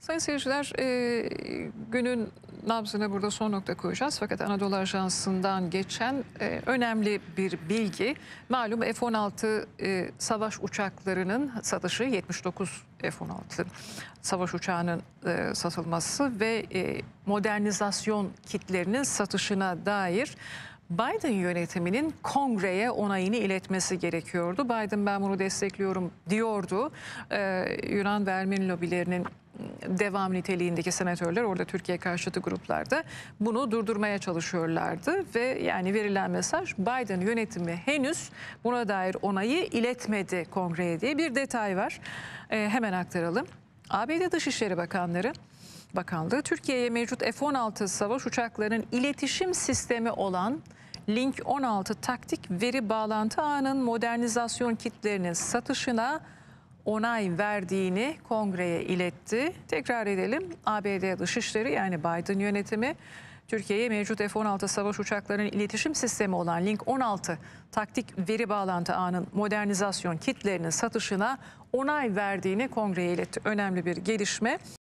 Sayın seyirciler e, günün nabzına burada son nokta koyacağız. Fakat Anadolu Ajansı'ndan geçen e, önemli bir bilgi. Malum F-16 e, savaş uçaklarının satışı 79 F-16 savaş uçağının e, satılması ve e, modernizasyon kitlerinin satışına dair Biden yönetiminin kongreye onayını iletmesi gerekiyordu. Biden ben bunu destekliyorum diyordu. Ee, Yunan ve Ermeni lobilerinin devam niteliğindeki senatörler orada Türkiye karşıtı gruplarda bunu durdurmaya çalışıyorlardı ve yani verilen mesaj Biden yönetimi henüz buna dair onayı iletmedi kongreye diye bir detay var. E, hemen aktaralım. ABD Dışişleri Bakanları Bakanlığı Türkiye'ye mevcut F-16 savaş uçaklarının iletişim sistemi olan Link 16 taktik veri bağlantı ağının modernizasyon kitlerinin satışına onay verdiğini kongreye iletti. Tekrar edelim ABD Dışişleri yani Biden yönetimi Türkiye'ye mevcut F-16 savaş uçaklarının iletişim sistemi olan Link 16 taktik veri bağlantı ağının modernizasyon kitlerinin satışına onay verdiğini kongreye iletti. Önemli bir gelişme.